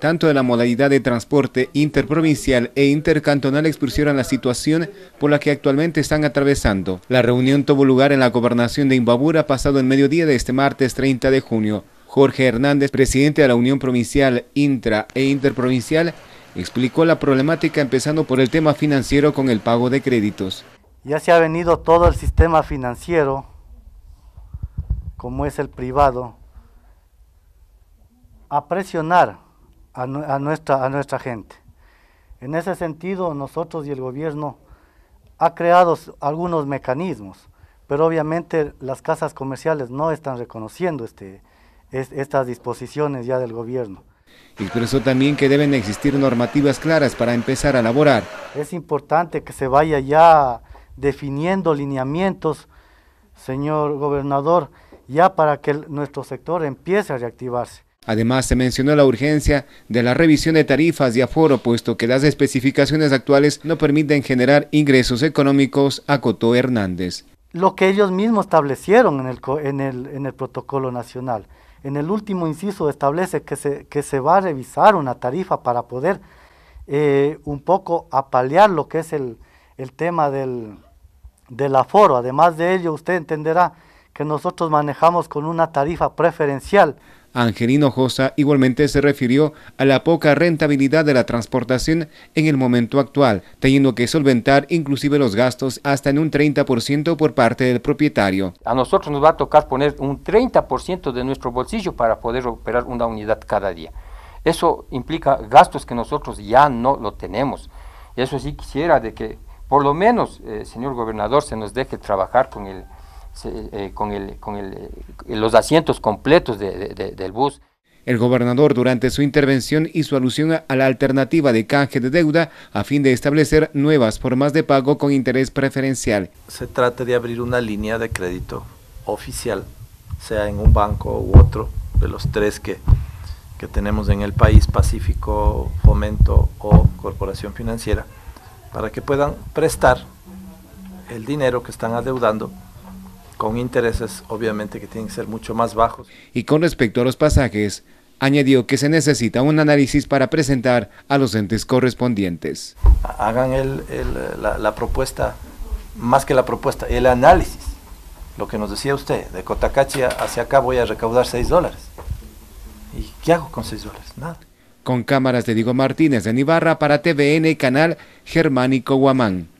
Tanto de la modalidad de transporte interprovincial e intercantonal expusieron la situación por la que actualmente están atravesando. La reunión tuvo lugar en la gobernación de Imbabura pasado el mediodía de este martes 30 de junio. Jorge Hernández, presidente de la Unión Provincial Intra e Interprovincial, explicó la problemática empezando por el tema financiero con el pago de créditos. Ya se ha venido todo el sistema financiero, como es el privado, a presionar a, nuestra, a nuestra gente. En ese sentido, nosotros y el gobierno ha creado algunos mecanismos, pero obviamente las casas comerciales no están reconociendo este, estas disposiciones ya del gobierno. Expresó también que deben existir normativas claras para empezar a laborar Es importante que se vaya ya definiendo lineamientos, señor gobernador, ya para que nuestro sector empiece a reactivarse. Además, se mencionó la urgencia de la revisión de tarifas de aforo, puesto que las especificaciones actuales no permiten generar ingresos económicos, acotó Hernández. Lo que ellos mismos establecieron en el, protocolo nacional. En el último inciso establece que se, va a revisar una tarifa para poder eh, un poco apalear lo que es el, tema del, del aforo. Además de ello, usted entenderá que nosotros manejamos con una tarifa preferencial Angelino Josa igualmente se refirió a la poca rentabilidad de la transportación en el momento actual, teniendo que solventar inclusive los gastos hasta en un 30% por parte del propietario. A nosotros nos va a tocar poner un 30% de nuestro bolsillo para poder operar una unidad cada día. Eso implica gastos que nosotros ya no lo tenemos. Eso sí quisiera de que por lo menos, eh, señor gobernador, se nos deje trabajar con el eh, con, el, con el, eh, los asientos completos de, del bus. El gobernador durante su intervención hizo alusión a la alternativa de canje de deuda a fin de establecer nuevas formas de pago con interés preferencial. Se trata de abrir una línea de crédito oficial, sea en un banco u otro de los tres que, que tenemos en el país, Pacífico, Fomento o Corporación Financiera, para que puedan prestar el dinero que están adeudando con intereses obviamente que tienen que ser mucho más bajos. Y con respecto a los pasajes, añadió que se necesita un análisis para presentar a los entes correspondientes. Hagan la, propuesta, más que la propuesta, el análisis. Lo que nos decía usted, de Cotacachi hacia acá voy a recaudar 6 dólares. ¿Y qué hago con 6 dólares? Nada. Con cámaras de Diego Martínez de Ibarra para TVN, canal Germánico Guamán.